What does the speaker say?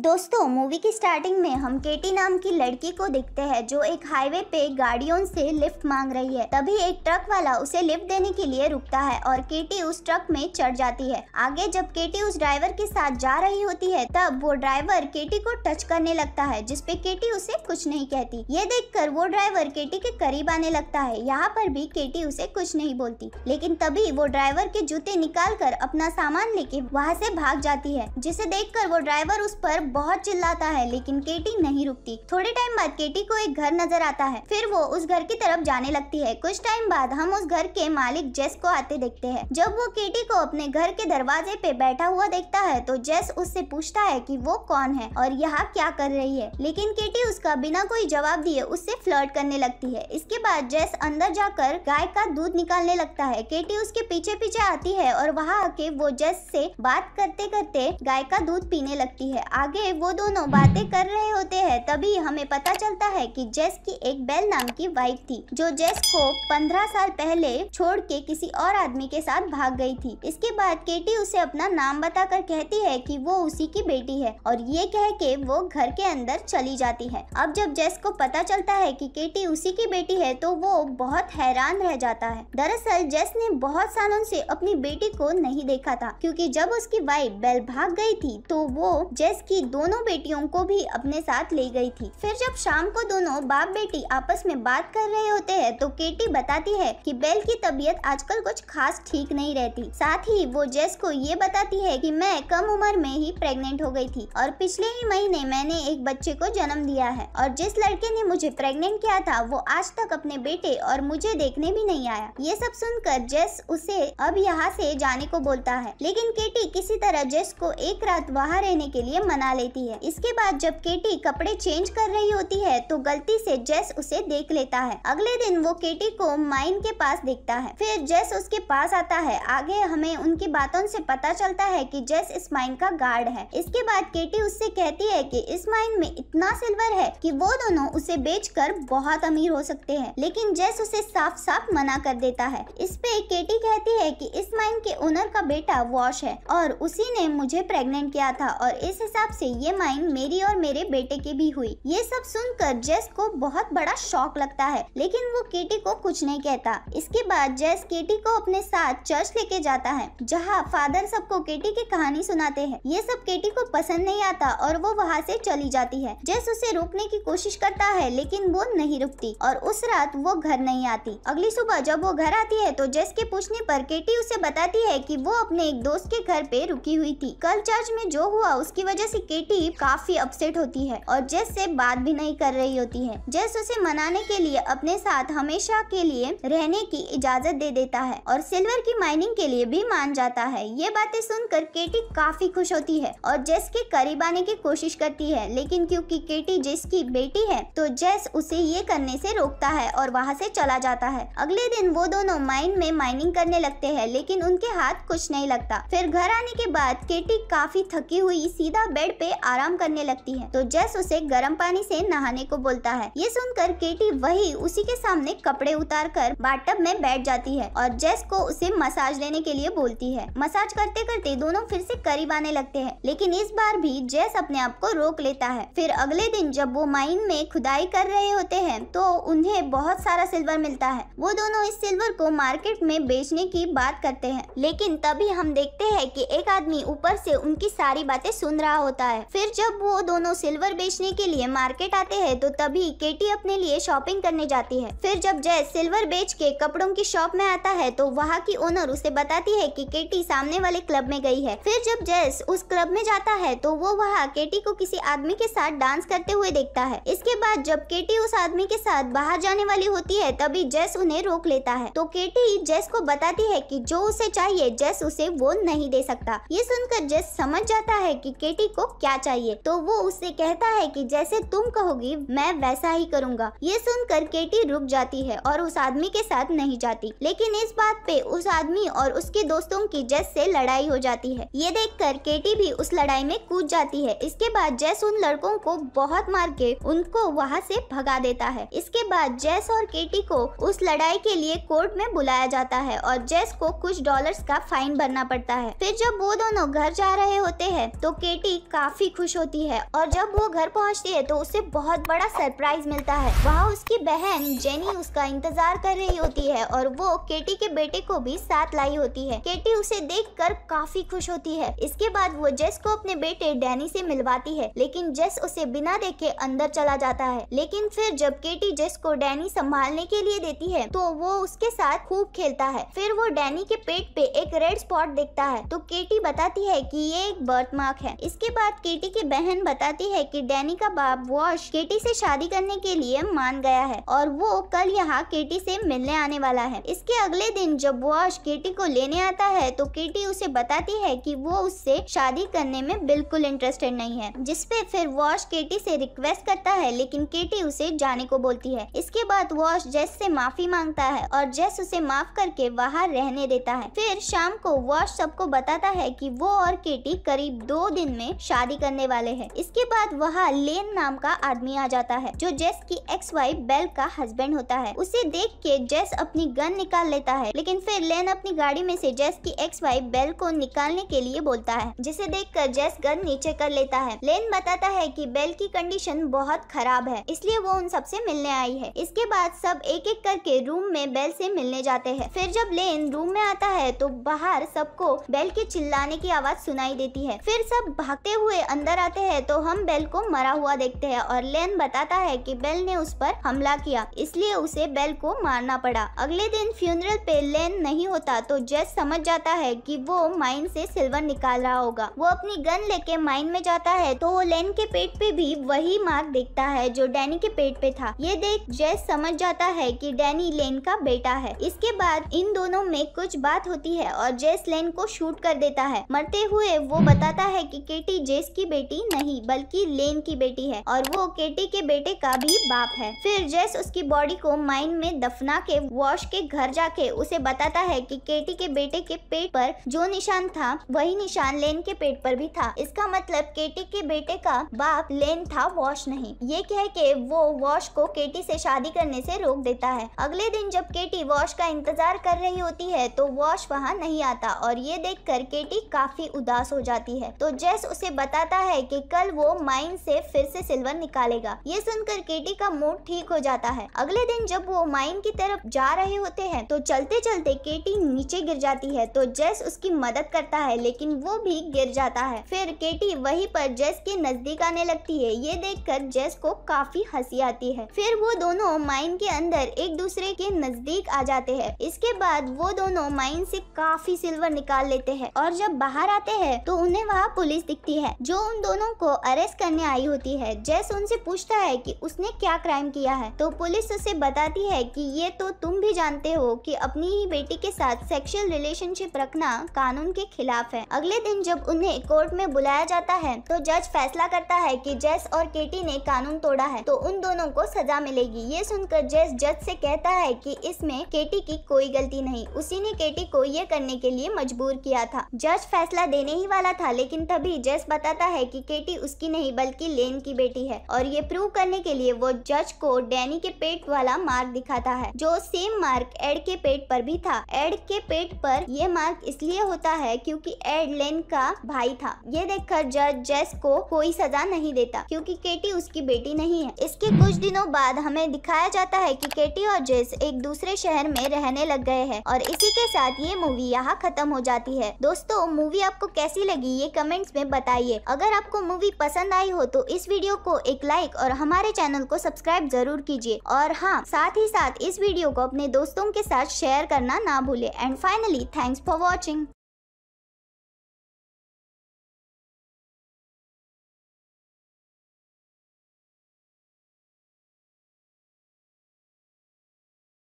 दोस्तों मूवी की स्टार्टिंग में हम केटी नाम की लड़की को देखते हैं जो एक हाईवे पे गाड़ियों से लिफ्ट मांग रही है तभी एक ट्रक वाला उसे लिफ्ट देने के लिए रुकता है और केटी उस ट्रक में चढ़ जाती है आगे जब केटी उस ड्राइवर के साथ जा रही होती है तब वो ड्राइवर केटी को टच करने लगता है जिसपे केटी उसे कुछ नहीं कहती ये कर वो ड्राइवर केटी के करीब आने लगता है यहाँ पर भी केटी उसे कुछ नहीं बोलती लेकिन तभी वो ड्राइवर के जूते निकाल कर अपना सामान लेके वहाँ से भाग जाती है जिसे कर वो ड्राइवर उस पर बहुत चिल्लाता है लेकिन केटी नहीं रुकती थोड़े टाइम बाद केटी को एक घर नजर आता है फिर वो उस घर की तरफ जाने लगती है कुछ टाइम बाद हम उस घर के मालिक जेस को आते देखते हैं जब वो केटी को अपने घर के दरवाजे पे बैठा हुआ देखता है तो जेस उससे पूछता है कि वो कौन है और यहाँ क्या कर रही है लेकिन केटी उसका बिना कोई जवाब दिए उससे फ्लर्ट करने लगती है इसके बाद जेस अंदर जाकर गाय का दूध निकालने लगता है केटी उसके पीछे पीछे आती है और वहाँ आके वो जेस से बात करते करते गाय का दूध पीने लगती है आगे आगे वो दोनों बातें कर रहे होते हैं तभी हमें पता चलता है कि जेस की एक बेल नाम की वाइफ थी जो जेस को पंद्रह साल पहले छोड़ के किसी और आदमी के साथ भाग गई थी इसके बाद केटी उसे अपना नाम बताकर कहती है कि वो उसी की बेटी है और ये कह के वो घर के अंदर चली जाती है अब जब जेस को पता चलता है की केटी उसी की बेटी है तो वो बहुत हैरान रह जाता है दरअसल जेस ने बहुत सालों से अपनी बेटी को नहीं देखा था क्योंकि जब उसकी वाइफ बेल भाग गई थी तो वो जेस की दोनों बेटियों को भी अपने साथ ले गई थी फिर जब शाम को दोनों बाप बेटी आपस में बात कर रहे होते हैं तो केटी बताती है कि बेल की तबीयत आजकल कुछ खास ठीक नहीं रहती साथ ही वो जेस को ये बताती है कि मैं कम उम्र में ही प्रेग्नेंट हो गई थी और पिछले ही महीने मैंने एक बच्चे को जन्म दिया है और जिस लड़के ने मुझे प्रेग्नेंट किया था वो आज तक अपने बेटे और मुझे देखने भी नहीं आया ये सब सुनकर जेस उसे अब यहाँ से जाने को बोलता है लेकिन केटी किसी तरह जेस को एक रात वहाँ रहने के लिए मना लेती है इसके बाद जब केटी कपड़े चेंज कर रही होती है तो गलती से जेस उसे देख लेता है अगले दिन वो केटी को माइन के पास देखता है फिर जेस उसके पास आता है आगे हमें उनकी बातों से पता चलता है कि जेस इस माइन का गार्ड है इसके बाद केटी उससे कहती है कि इस माइन में इतना सिल्वर है कि वो दोनों उसे कर बहुत अमीर हो सकते हैं लेकिन जेस उसे साफ साफ मना कर देता है इस पे केटी कहती है कि इस माइन के ओनर का बेटा वॉश है और उसी ने मुझे प्रेग्नेंट किया था और इस हिसाब से ये माइंड मेरी और मेरे बेटे की भी हुई ये सब सुनकर जेस को बहुत बड़ा शौक लगता है लेकिन वो केटी को कुछ नहीं कहता इसके बाद जेस केटी को अपने साथ चर्च लेके जाता है जहाँ फादर सबको केटी की कहानी सुनाते हैं ये सब केटी को पसंद नहीं आता और वो वहाँ से चली जाती है जेस उसे रोकने की कोशिश करता है लेकिन वो नहीं रुकती और उस रात वो घर नहीं आती अगली सुबह जब वो घर आती है तो जेस के पूछने पर केटी उसे बताती है कि वो अपने एक दोस्त के घर पे रुकी हुई थी कल चर्च में जो हुआ उसकी वजह से बेटी काफी अपसेट होती है और जेस से बात भी नहीं कर रही होती है जेस उसे मनाने के लिए अपने साथ हमेशा के लिए रहने की इजाजत दे देता है और सिल्वर की माइनिंग के लिए भी मान जाता है ये बातें सुनकर केटी काफी खुश होती है और जेस के करीब आने की कोशिश करती है लेकिन क्योंकि केटी जेस की बेटी है तो जेस उसे ये करने से रोकता है और वहाँ से चला जाता है अगले दिन वो दोनों माइन में माइनिंग करने लगते हैं लेकिन उनके हाथ कुछ नहीं लगता फिर घर आने के बाद केटी काफी थकी हुई सीधा बेड पे से आराम करने लगती है तो जस उसे गर्म पानी से नहाने को बोलता है ये सुनकर केटी वही उसी के सामने कपड़े उतार कर बाटब में बैठ जाती है और जैस को उसे मसाज देने के लिए बोलती है मसाज करते करते दोनों फिर से करीब आने लगते हैं लेकिन इस बार भी जैस अपने आप को रोक लेता है फिर अगले दिन जब वो माइन में खुदाई कर रहे होते हैं तो उन्हें बहुत सारा सिल्वर मिलता है वो दोनों इस सिल्वर को मार्केट में बेचने की बात करते हैं लेकिन तभी हम देखते हैं कि एक आदमी ऊपर से उनकी सारी बातें सुन रहा होता है है फिर जब वो दोनों सिल्वर बेचने के लिए मार्केट आते हैं तो तभी केटी अपने लिए शॉपिंग करने जाती है फिर जब जय सिल्वर बेच के कपड़ों की शॉप में आता है तो वहाँ की ओनर उसे बताती है कि केटी सामने वाले क्लब में गई है फिर जब जैस उस क्लब में जाता है तो वो वहाँ केटी को किसी आदमी के साथ डांस करते हुए देखता है इसके बाद जब केटी उस आदमी के साथ बाहर जाने वाली होती है तभी जैस उन्हें रोक लेता है तो केटी जैस को बताती है कि जो उसे चाहिए जैस उसे वो नहीं दे सकता ये सुनकर जैस समझ जाता है कि केटी को क्या क्या चाहिए तो वो उससे कहता है कि जैसे तुम कहोगी मैं वैसा ही करूँगा ये सुनकर केटी रुक जाती है और उस आदमी के साथ नहीं जाती लेकिन इस बात पे उस आदमी और उसके दोस्तों की जैस से लड़ाई हो जाती है ये देखकर केटी भी उस लड़ाई में कूद जाती है इसके बाद जैस उन लड़कों को बहुत मार के उनको वहाँ से भगा देता है इसके बाद जैस और केटी को उस लड़ाई के लिए कोर्ट में बुलाया जाता है और जैस को कुछ डॉलर्स का फाइन भरना पड़ता है फिर जब वो दोनों घर जा रहे होते हैं तो केटी का काफी खुश होती है और जब वो घर पहुंचती है तो उसे बहुत बड़ा सरप्राइज मिलता है वहाँ उसकी बहन जेनी उसका इंतजार कर रही होती है और वो केटी के बेटे को भी साथ लाई होती है केटी उसे देख कर काफी खुश होती है इसके बाद वो जेस को अपने बेटे डैनी से मिलवाती है लेकिन जेस उसे बिना देखे अंदर चला जाता है लेकिन फिर जब केटी जेस को डैनी संभालने के लिए देती है तो वो उसके साथ खूब खेलता है फिर वो डैनी के पेट पे एक रेड स्पॉट देखता है तो केटी बताती है कि ये एक बर्थ मार्क है इसके बाद बाद केटी की बहन बताती है कि डैनी का बाप वॉश केटी से शादी करने के लिए मान गया है और वो कल यहाँ केटी से मिलने आने वाला है इसके अगले दिन जब वॉश केटी को लेने आता है तो केटी उसे बताती है कि वो उससे शादी करने में बिल्कुल इंटरेस्टेड नहीं है जिसपे फिर वॉश केटी से रिक्वेस्ट करता है लेकिन केटी उसे जाने को बोलती है इसके बाद वॉश जेस से माफी मांगता है और जेस उसे माफ करके बाहर रहने देता है फिर शाम को वॉश सबको बताता है कि वो और केटी करीब दो दिन में शादी शादी करने वाले हैं इसके बाद वहाँ लेन नाम का आदमी आ जाता है जो जेस की एक्स वाइफ बेल का हस्बैंड होता है उसे देख के जेस अपनी गन निकाल लेता है लेकिन फिर लेन अपनी गाड़ी में से जेस की एक्स वाइफ बेल को निकालने के लिए बोलता है जिसे देख कर जेस गन नीचे कर लेता है लेन बताता है की बेल की कंडीशन बहुत खराब है इसलिए वो उन सबसे मिलने आई है इसके बाद सब एक एक करके रूम में बेल से मिलने जाते हैं फिर जब लेन रूम में आता है तो बाहर सबको बेल के चिल्लाने की आवाज सुनाई देती है फिर सब भागते हुए से अंदर आते हैं तो हम बेल को मरा हुआ देखते हैं और लेन बताता है कि बेल ने उस पर हमला किया इसलिए उसे बेल को मारना पड़ा अगले दिन फ्यूनरल पे लेन नहीं होता तो जेस समझ जाता है कि वो माइन से सिल्वर निकाल रहा होगा वो अपनी गन लेके माइन में जाता है तो वो लेन के पेट पे भी वही मार्क देखता है जो डैनी के पेट पे था ये देख जेस समझ जाता है की डैनी लेन का बेटा है इसके बाद इन दोनों में कुछ बात होती है और जेस लेन को शूट कर देता है मरते हुए वो बताता है की केटी जेस की बेटी नहीं बल्कि लेन की बेटी है और वो केटी के बेटे का भी बाप है फिर जेस उसकी बॉडी को माइन में दफना के वॉश के घर जाके उसे बताता है कि केटी के बेटे के पेट पर जो निशान था वही निशान लेन के पेट पर भी था इसका मतलब केटी के बेटे का बाप लेन था वॉश नहीं ये कह के वो वॉश को केटी से शादी करने से रोक देता है अगले दिन जब केटी वॉश का इंतजार कर रही होती है तो वॉश वहाँ नहीं आता और ये देख केटी काफी उदास हो जाती है तो जेस उसे बता बताता है कि कल वो माइन से फिर से सिल्वर निकालेगा ये सुनकर केटी का मूड ठीक हो जाता है अगले दिन जब वो माइन की तरफ जा रहे होते हैं तो चलते चलते केटी नीचे गिर जाती है तो जेस उसकी मदद करता है लेकिन वो भी गिर जाता है फिर केटी वही पर जेस के नजदीक आने लगती है ये देख जेस को काफी हंसी आती है फिर वो दोनों माइन के अंदर एक दूसरे के नजदीक आ जाते हैं इसके बाद वो दोनों माइन से काफी सिल्वर निकाल लेते हैं और जब बाहर आते हैं तो उन्हें वहाँ पुलिस दिखती है जो उन दोनों को अरेस्ट करने आई होती है जैस उनसे पूछता है कि उसने क्या क्राइम किया है तो पुलिस उसे बताती है कि ये तो तुम भी जानते हो कि अपनी ही बेटी के साथ सेक्सुअल रिलेशनशिप रखना कानून के खिलाफ है अगले दिन जब उन्हें कोर्ट में बुलाया जाता है तो जज फैसला करता है की जैस और केटी ने कानून तोड़ा है तो उन दोनों को सजा मिलेगी ये सुनकर जैस जज से कहता है की इसमें केटी की कोई गलती नहीं उसी ने केटी को ये करने के लिए मजबूर किया था जज फैसला देने ही वाला था लेकिन तभी जैस बताता जाता है कि केटी उसकी नहीं बल्कि लेन की बेटी है और ये प्रूव करने के लिए वो जज को डैनी के पेट वाला मार्क दिखाता है जो सेम मार्क एड के पेट पर भी था एड के पेट पर यह मार्क इसलिए होता है क्योंकि एड लेन का भाई था ये देखकर जज जेस को कोई सजा नहीं देता क्योंकि केटी उसकी बेटी नहीं है इसके कुछ दिनों बाद हमें दिखाया जाता है कि केटी और जेस एक दूसरे शहर में रहने लग गए हैं और इसी के साथ ये मूवी यहाँ खत्म हो जाती है दोस्तों मूवी आपको कैसी लगी ये कमेंट्स में बताइए अगर आपको मूवी पसंद आई हो तो इस वीडियो को एक लाइक और हमारे चैनल को सब्सक्राइब जरूर कीजिए और हाँ साथ ही साथ इस वीडियो को अपने दोस्तों के साथ शेयर करना ना भूले and finally thanks for watching